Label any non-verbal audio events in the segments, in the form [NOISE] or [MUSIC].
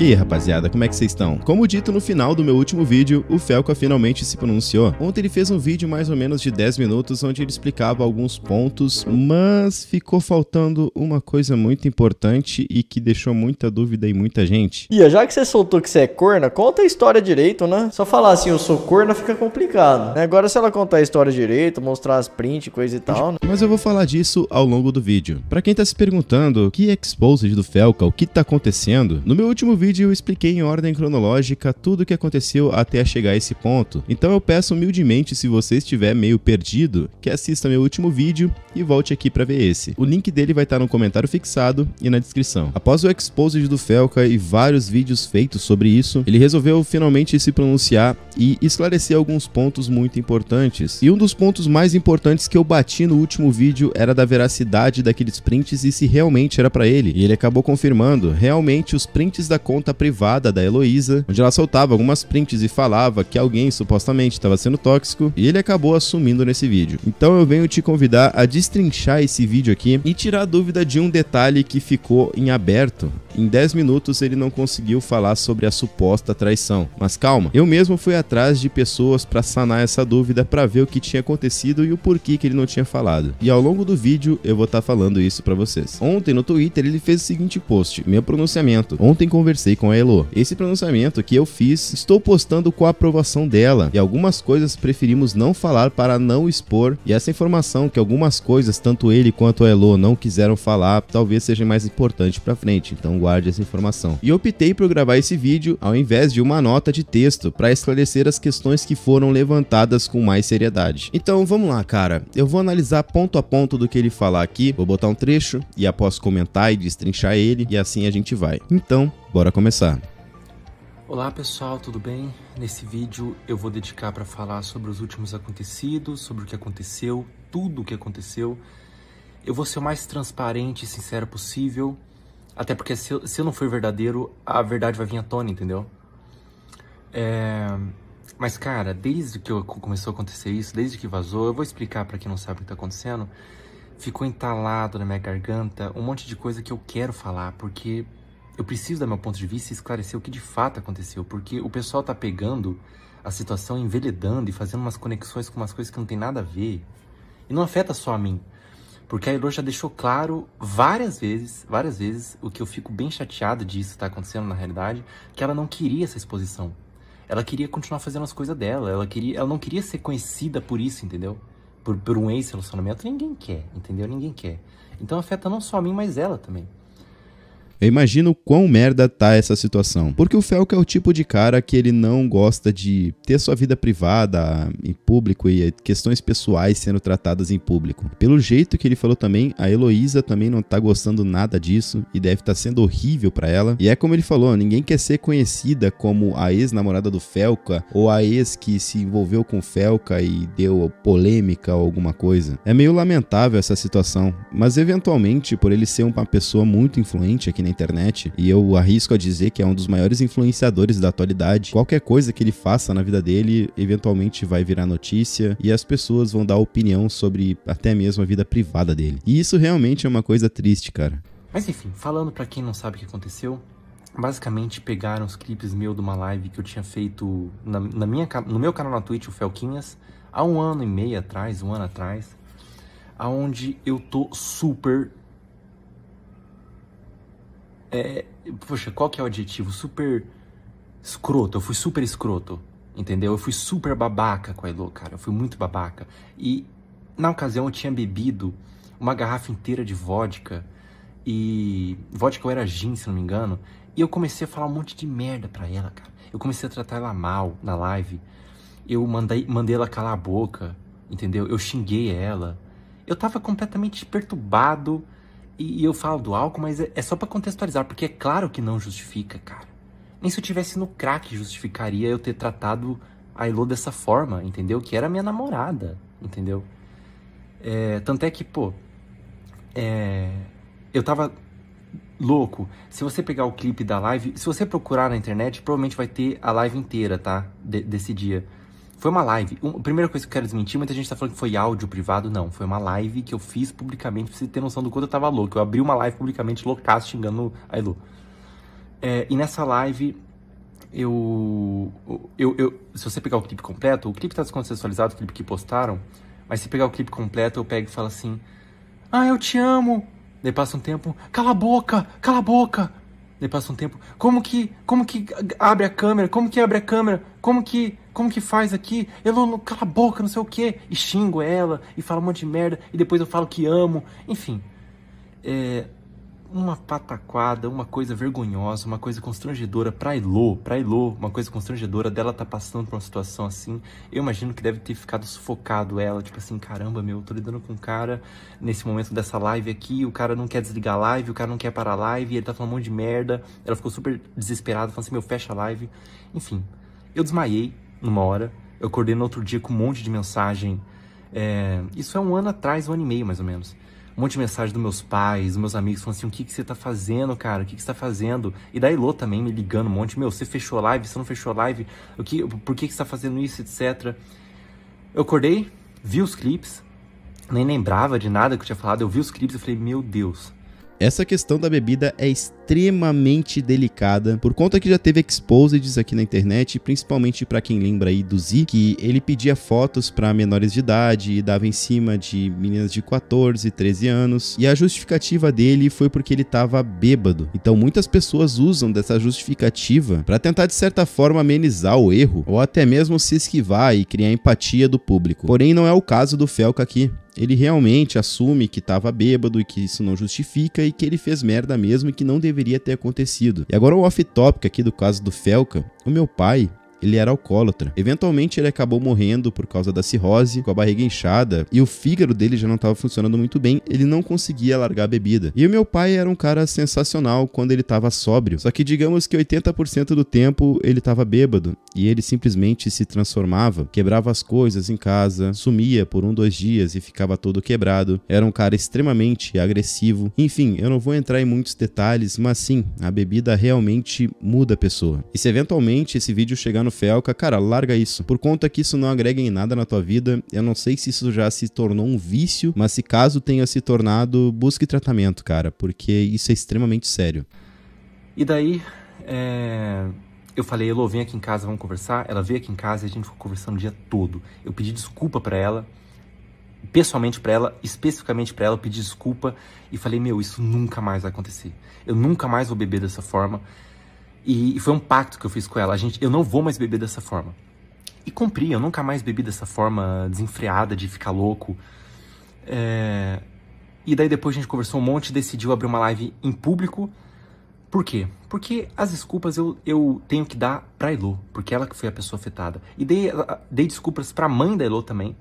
E aí, rapaziada, como é que vocês estão? Como dito no final do meu último vídeo, o Felca finalmente se pronunciou. Ontem ele fez um vídeo mais ou menos de 10 minutos onde ele explicava alguns pontos, mas ficou faltando uma coisa muito importante e que deixou muita dúvida em muita gente. E já que você soltou que você é corna, conta a história direito, né? Só falar assim, eu sou corna fica complicado. Né? Agora se ela contar a história direito, mostrar as prints, coisa e tal, né? Mas eu vou falar disso ao longo do vídeo. Para quem tá se perguntando, que exposed do Felca, o que tá acontecendo? No meu último vídeo vídeo eu expliquei em ordem cronológica tudo o que aconteceu até chegar a esse ponto, então eu peço humildemente se você estiver meio perdido, que assista meu último vídeo e volte aqui para ver esse. O link dele vai estar no comentário fixado e na descrição. Após o exposed do Felca e vários vídeos feitos sobre isso, ele resolveu finalmente se pronunciar e esclarecer alguns pontos muito importantes. E um dos pontos mais importantes que eu bati no último vídeo era da veracidade daqueles prints e se realmente era para ele. E ele acabou confirmando, realmente os prints da conta conta privada da Heloísa, onde ela soltava algumas prints e falava que alguém supostamente estava sendo tóxico, e ele acabou assumindo nesse vídeo. Então eu venho te convidar a destrinchar esse vídeo aqui e tirar a dúvida de um detalhe que ficou em aberto. Em 10 minutos ele não conseguiu falar sobre a suposta traição. Mas calma, eu mesmo fui atrás de pessoas para sanar essa dúvida para ver o que tinha acontecido e o porquê que ele não tinha falado. E ao longo do vídeo eu vou estar tá falando isso para vocês. Ontem no Twitter ele fez o seguinte post: "Meu pronunciamento. Ontem conversei conversei com a Elo. Esse pronunciamento que eu fiz, estou postando com a aprovação dela e algumas coisas preferimos não falar para não expor. E essa informação que algumas coisas, tanto ele quanto a Elo, não quiseram falar, talvez seja mais importante para frente. Então guarde essa informação. E optei por gravar esse vídeo ao invés de uma nota de texto para esclarecer as questões que foram levantadas com mais seriedade. Então vamos lá, cara. Eu vou analisar ponto a ponto do que ele falar aqui, vou botar um trecho e após comentar e destrinchar ele, e assim a gente vai. Então, Bora começar! Olá pessoal, tudo bem? Nesse vídeo eu vou dedicar para falar sobre os últimos acontecidos, sobre o que aconteceu, tudo o que aconteceu. Eu vou ser o mais transparente e sincero possível, até porque se eu, se eu não for verdadeiro, a verdade vai vir à tona, entendeu? É... Mas cara, desde que começou a acontecer isso, desde que vazou, eu vou explicar para quem não sabe o que está acontecendo. Ficou entalado na minha garganta um monte de coisa que eu quero falar, porque eu preciso dar meu ponto de vista e esclarecer o que de fato aconteceu, porque o pessoal tá pegando a situação, envelhecendo e fazendo umas conexões com umas coisas que não tem nada a ver. E não afeta só a mim, porque a Elô já deixou claro várias vezes, várias vezes, o que eu fico bem chateado disso estar tá acontecendo na realidade, que ela não queria essa exposição. Ela queria continuar fazendo as coisas dela, ela, queria, ela não queria ser conhecida por isso, entendeu? Por, por um ex-relacionamento, ninguém quer, entendeu? Ninguém quer. Então afeta não só a mim, mas ela também. Eu imagino quão merda tá essa situação. Porque o Felca é o tipo de cara que ele não gosta de ter sua vida privada em público e questões pessoais sendo tratadas em público. Pelo jeito que ele falou também, a Heloísa também não tá gostando nada disso e deve estar tá sendo horrível para ela. E é como ele falou, ninguém quer ser conhecida como a ex-namorada do Felca ou a ex que se envolveu com o Felca e deu polêmica ou alguma coisa. É meio lamentável essa situação, mas eventualmente, por ele ser uma pessoa muito influente aqui na na internet, e eu arrisco a dizer que é um dos maiores influenciadores da atualidade. Qualquer coisa que ele faça na vida dele, eventualmente vai virar notícia e as pessoas vão dar opinião sobre até mesmo a vida privada dele. E isso realmente é uma coisa triste, cara. Mas enfim, falando para quem não sabe o que aconteceu, basicamente pegaram os clipes meu de uma live que eu tinha feito na, na minha, no meu canal na Twitch, o Felquinhas, há um ano e meio atrás, um ano atrás, aonde eu tô super é, poxa, qual que é o adjetivo? Super escroto. Eu fui super escroto, entendeu? Eu fui super babaca com a Elo, cara. Eu fui muito babaca. E na ocasião eu tinha bebido uma garrafa inteira de vodka. E vodka ou era gin, se não me engano. E eu comecei a falar um monte de merda pra ela, cara. Eu comecei a tratar ela mal na live. Eu mandei, mandei ela calar a boca, entendeu? Eu xinguei ela. Eu tava completamente perturbado e, e eu falo do álcool, mas é, é só para contextualizar, porque é claro que não justifica, cara. Nem se eu tivesse no crack justificaria eu ter tratado a Elo dessa forma, entendeu? Que era minha namorada, entendeu? É, tanto é que, pô, é, eu tava louco. Se você pegar o clipe da live, se você procurar na internet, provavelmente vai ter a live inteira, tá? De, desse dia. Foi uma live. A primeira coisa que eu quero desmentir, muita gente tá falando que foi áudio privado. Não, foi uma live que eu fiz publicamente pra você ter noção do quanto eu tava louco. Eu abri uma live publicamente loucaço xingando a Elu. É, e nessa live, eu, eu, eu, Se você pegar o clipe completo, o clipe tá descontextualizado, o clipe que postaram. Mas se pegar o clipe completo, eu pego e falo assim: Ah, eu te amo. Daí passa um tempo: Cala a boca, cala a boca. Daí passa um tempo: Como que. Como que abre a câmera? Como que abre a câmera? Como que como que faz aqui? Eu não, cala a boca, não sei o quê. E xingo ela, e falo um monte de merda, e depois eu falo que amo. Enfim, é uma pataquada, uma coisa vergonhosa, uma coisa constrangedora pra Elo, pra Elo, uma coisa constrangedora dela tá passando por uma situação assim. Eu imagino que deve ter ficado sufocado ela, tipo assim, caramba, meu, tô lidando com um cara nesse momento dessa live aqui, o cara não quer desligar a live, o cara não quer parar a live, ele tá falando um monte de merda. Ela ficou super desesperada, falando assim, meu, fecha a live. Enfim, eu desmaiei, numa hora. Eu acordei no outro dia com um monte de mensagem. É, isso é um ano atrás, um ano e meio mais ou menos. Um monte de mensagem dos meus pais, dos meus amigos, falando assim: o que, que você tá fazendo, cara? O que, que você tá fazendo? E da Elô também me ligando um monte: meu, você fechou live, você não fechou live, o que, por que, que você tá fazendo isso, etc. Eu acordei, vi os clipes, nem lembrava de nada que eu tinha falado, eu vi os clipes e falei: meu Deus. Essa questão da bebida é extremamente extremamente delicada, por conta que já teve exposeds aqui na internet, principalmente para quem lembra aí do Z, que ele pedia fotos para menores de idade e dava em cima de meninas de 14, 13 anos, e a justificativa dele foi porque ele estava bêbado. Então muitas pessoas usam dessa justificativa para tentar de certa forma amenizar o erro ou até mesmo se esquivar e criar empatia do público. Porém não é o caso do Felca aqui ele realmente assume que estava bêbado e que isso não justifica e que ele fez merda mesmo e que não deveria deveria ter acontecido. E agora um off-topic aqui do caso do Felca. O meu pai, ele era alcoólatra. Eventualmente ele acabou morrendo por causa da cirrose, com a barriga inchada, e o fígado dele já não estava funcionando muito bem, ele não conseguia largar a bebida. E o meu pai era um cara sensacional quando ele estava sóbrio, só que digamos que 80% do tempo ele estava bêbado e ele simplesmente se transformava, quebrava as coisas em casa, sumia por um, dois dias e ficava todo quebrado. Era um cara extremamente agressivo. Enfim, eu não vou entrar em muitos detalhes, mas sim, a bebida realmente muda a pessoa. E se eventualmente esse vídeo chegar no Felca, cara, larga isso. Por conta que isso não agrega em nada na tua vida, eu não sei se isso já se tornou um vício, mas se caso tenha se tornado, busque tratamento, cara, porque isso é extremamente sério. E daí, é... eu falei, Elô, vem aqui em casa, vamos conversar. Ela veio aqui em casa e a gente ficou conversando o dia todo. Eu pedi desculpa para ela, pessoalmente para ela, especificamente para ela, eu pedi desculpa e falei, meu, isso nunca mais vai acontecer. Eu nunca mais vou beber dessa forma. E, foi um pacto que eu fiz com ela. A gente, eu não vou mais beber dessa forma. E cumpri, eu nunca mais bebi dessa forma desenfreada, de ficar louco. É... E daí depois a gente conversou um monte e decidiu abrir uma live em público. Por quê? Porque as desculpas eu, eu tenho que dar pra Elo, porque ela que foi a pessoa afetada. E dei, dei desculpas pra mãe da Elo também,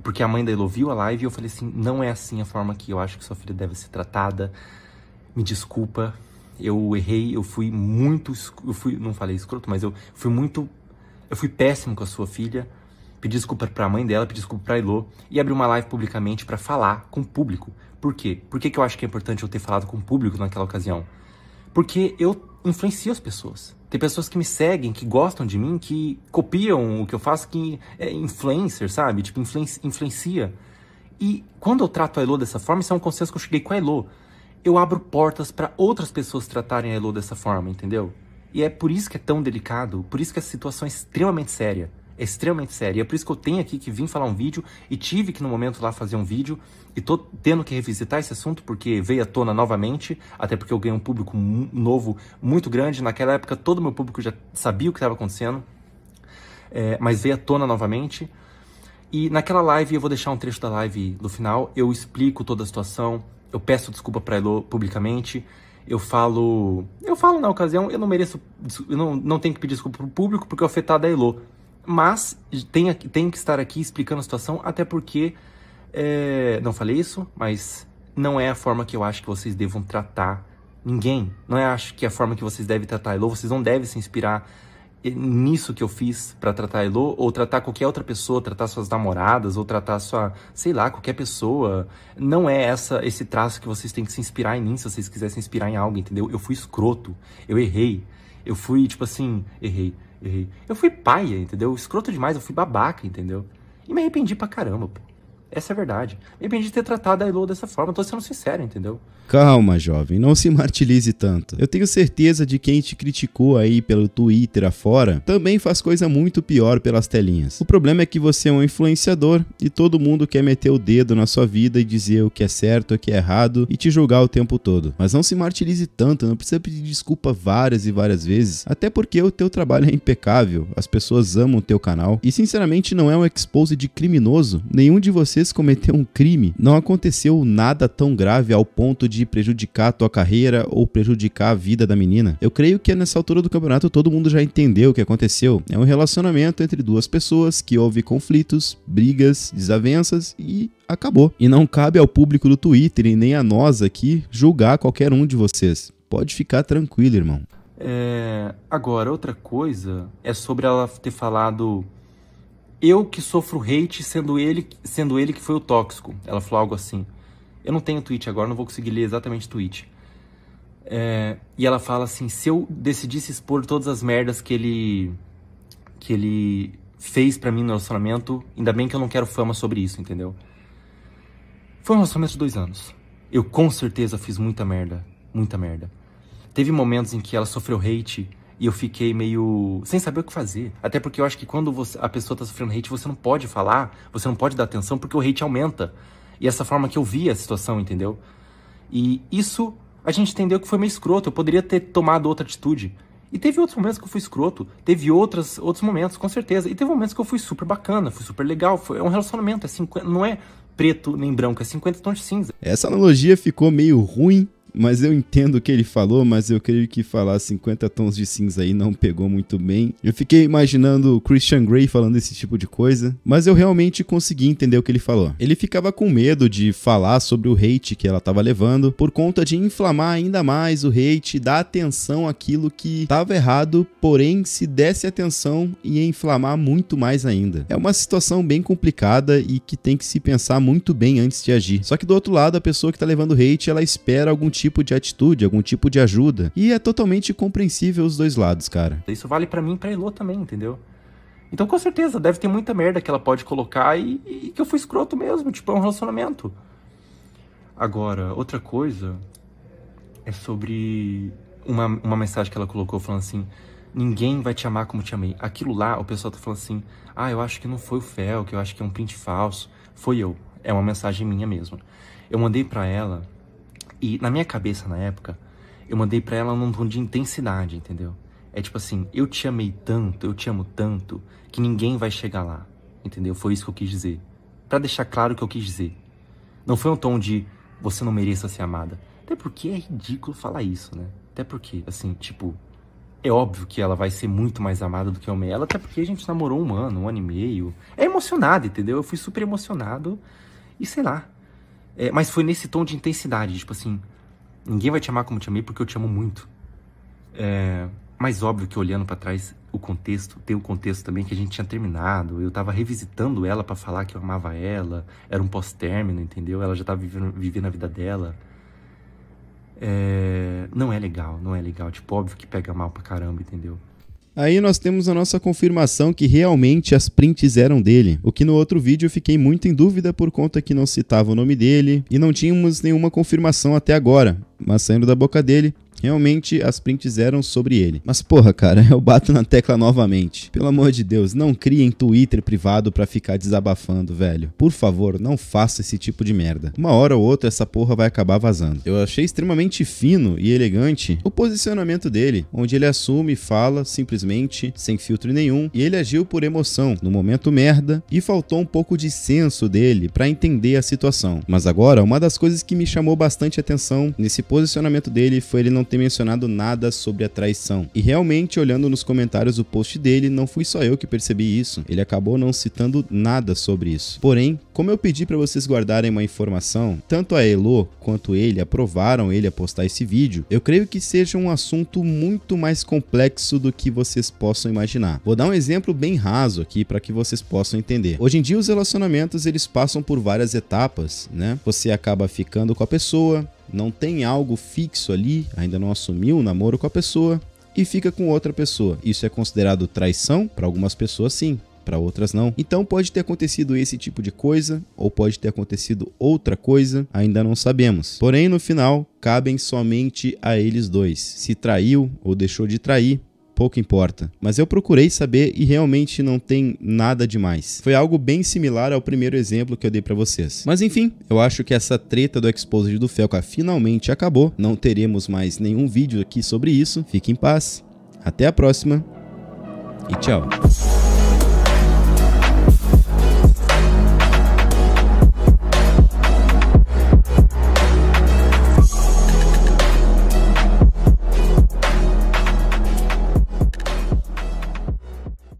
porque a mãe da Elo viu a live e eu falei assim: não é assim a forma que eu acho que sua filha deve ser tratada. Me desculpa, eu errei, eu fui muito, eu fui, não falei escroto, mas eu fui muito, eu fui péssimo com a sua filha, pedi desculpa para a mãe dela, pedi desculpa para Elo e abri uma live publicamente para falar com o público. Por quê? Por que, que eu acho que é importante eu ter falado com o público naquela ocasião? Porque eu influencio as pessoas. Tem pessoas que me seguem, que gostam de mim, que copiam o que eu faço, que é influencer, sabe? Tipo, influencia. E quando eu trato a Elo dessa forma, isso é um consenso que eu cheguei com a Elo eu abro portas para outras pessoas tratarem a Elo dessa forma, entendeu? E é por isso que é tão delicado, por isso que a situação é extremamente séria. É extremamente séria. E é por isso que eu tenho aqui que vim falar um vídeo e tive que no momento lá fazer um vídeo e tô tendo que revisitar esse assunto porque veio à tona novamente, até porque eu ganhei um público novo muito grande. Naquela época todo meu público já sabia o que estava acontecendo, é, mas veio à tona novamente. E naquela live, eu vou deixar um trecho da live do final, eu explico toda a situação, eu peço desculpa para Elo publicamente. Eu falo, eu falo na ocasião, eu não mereço, eu não, não tenho que pedir desculpa pro público porque o é afetado a Elo. Mas tem, tem que estar aqui explicando a situação, até porque é, não falei isso, mas não é a forma que eu acho que vocês devam tratar ninguém. Não é acho que é a forma que vocês devem tratar Elo. Vocês não devem se inspirar é nisso que eu fiz para tratar a Elo, ou tratar qualquer outra pessoa, tratar suas namoradas, ou tratar sua, sei lá, qualquer pessoa. Não é essa esse traço que vocês têm que se inspirar em mim se vocês quisessem inspirar em algo, entendeu? Eu fui escroto, eu errei. Eu fui, tipo assim, errei, errei. Eu fui paia, entendeu? Escroto demais, eu fui babaca, entendeu? E me arrependi pra caramba, pô. Essa é a verdade. Me arrependi de ter tratado a Elo dessa forma, tô sendo sincero, entendeu? Calma, jovem, não se martirize tanto. Eu tenho certeza de quem te criticou aí pelo Twitter afora também faz coisa muito pior pelas telinhas. O problema é que você é um influenciador e todo mundo quer meter o dedo na sua vida e dizer o que é certo, o que é errado e te julgar o tempo todo. Mas não se martirize tanto, não precisa pedir desculpa várias e várias vezes, até porque o teu trabalho é impecável, as pessoas amam o teu canal e sinceramente não é um expose de criminoso, nenhum de vocês vez cometeu um crime, não aconteceu nada tão grave ao ponto de prejudicar a tua carreira ou prejudicar a vida da menina. Eu creio que nessa altura do campeonato todo mundo já entendeu o que aconteceu. É um relacionamento entre duas pessoas que houve conflitos, brigas, desavenças e acabou. E não cabe ao público do Twitter e nem a nós aqui julgar qualquer um de vocês. Pode ficar tranquilo, irmão. É... Agora, outra coisa é sobre ela ter falado eu que sofro hate sendo ele, sendo ele que foi o tóxico. Ela falou algo assim. Eu não tenho tweet agora, não vou conseguir ler exatamente o tweet. É, e ela fala assim: se eu decidisse expor todas as merdas que ele que ele fez para mim no relacionamento, ainda bem que eu não quero fama sobre isso, entendeu? Foi um relacionamento de dois anos. Eu com certeza fiz muita merda, muita merda. Teve momentos em que ela sofreu hate e eu fiquei meio sem saber o que fazer. Até porque eu acho que quando você, a pessoa tá sofrendo hate, você não pode falar, você não pode dar atenção, porque o hate aumenta. E é essa forma que eu vi a situação, entendeu? E isso a gente entendeu que foi meio escroto. Eu poderia ter tomado outra atitude. E teve outros momentos que eu fui escroto, teve outras, outros momentos, com certeza. E teve momentos que eu fui super bacana, fui super legal. Foi, é um relacionamento, é 50, não é preto nem branco, é 50 tons de cinza. Essa analogia ficou meio ruim, mas eu entendo o que ele falou, mas eu creio que falar 50 tons de cinza aí não pegou muito bem. Eu fiquei imaginando o Christian Grey falando esse tipo de coisa, mas eu realmente consegui entender o que ele falou. Ele ficava com medo de falar sobre o hate que ela estava levando por conta de inflamar ainda mais o hate, dar atenção àquilo que estava errado, porém se desse atenção ia inflamar muito mais ainda. É uma situação bem complicada e que tem que se pensar muito bem antes de agir. Só que do outro lado, a pessoa que está levando hate, ela espera algum tipo tipo de atitude, algum tipo de ajuda. E é totalmente compreensível os dois lados, cara. Isso vale para mim e pra Elô também, entendeu? Então, com certeza, deve ter muita merda que ela pode colocar e, e que eu fui escroto mesmo, tipo, é um relacionamento. Agora, outra coisa é sobre uma, uma mensagem que ela colocou falando assim: ninguém vai te amar como te amei. Aquilo lá, o pessoal tá falando assim: ah, eu acho que não foi o Fel, que eu acho que é um print falso. Foi eu. É uma mensagem minha mesmo. Eu mandei para ela e na minha cabeça, na época, eu mandei pra ela num tom de intensidade, entendeu? É tipo assim, eu te amei tanto, eu te amo tanto, que ninguém vai chegar lá, entendeu? Foi isso que eu quis dizer. para deixar claro o que eu quis dizer. Não foi um tom de você não mereça ser amada. Até porque é ridículo falar isso, né? Até porque, assim, tipo, é óbvio que ela vai ser muito mais amada do que eu amei ela, até porque a gente namorou um ano, um ano e meio. É emocionado, entendeu? Eu fui super emocionado e sei lá, é, mas foi nesse tom de intensidade, tipo assim, ninguém vai te amar como te amei porque eu te amo muito. É, mas óbvio que olhando para trás, o contexto, tem o contexto também que a gente tinha terminado, eu tava revisitando ela para falar que eu amava ela, era um pós-término, entendeu? Ela já tava vivendo, vivendo a vida dela. É, não é legal, não é legal. Tipo, óbvio que pega mal pra caramba, entendeu? Aí nós temos a nossa confirmação que realmente as prints eram dele, o que no outro vídeo eu fiquei muito em dúvida por conta que não citava o nome dele e não tínhamos nenhuma confirmação até agora, mas saindo da boca dele, Realmente as prints eram sobre ele. Mas porra, cara, [LAUGHS] eu bato na tecla novamente. Pelo amor de Deus, não criem Twitter privado para ficar desabafando, velho. Por favor, não faça esse tipo de merda. Uma hora ou outra essa porra vai acabar vazando. Eu achei extremamente fino e elegante o posicionamento dele, onde ele assume e fala simplesmente, sem filtro nenhum, e ele agiu por emoção, no momento merda, e faltou um pouco de senso dele para entender a situação. Mas agora, uma das coisas que me chamou bastante atenção nesse posicionamento dele foi ele não ter ter mencionado nada sobre a traição. E realmente, olhando nos comentários do post dele, não fui só eu que percebi isso. Ele acabou não citando nada sobre isso. Porém, como eu pedi para vocês guardarem uma informação, tanto a Elo quanto ele aprovaram ele a postar esse vídeo, eu creio que seja um assunto muito mais complexo do que vocês possam imaginar. Vou dar um exemplo bem raso aqui para que vocês possam entender. Hoje em dia os relacionamentos eles passam por várias etapas, né? Você acaba ficando com a pessoa, não tem algo fixo ali, ainda não assumiu um namoro com a pessoa e fica com outra pessoa. Isso é considerado traição? Para algumas pessoas, sim. Para outras não. Então pode ter acontecido esse tipo de coisa, ou pode ter acontecido outra coisa, ainda não sabemos. Porém, no final, cabem somente a eles dois. Se traiu ou deixou de trair, pouco importa. Mas eu procurei saber e realmente não tem nada demais. Foi algo bem similar ao primeiro exemplo que eu dei para vocês. Mas enfim, eu acho que essa treta do Exposed do Felca finalmente acabou. Não teremos mais nenhum vídeo aqui sobre isso. Fique em paz. Até a próxima e tchau.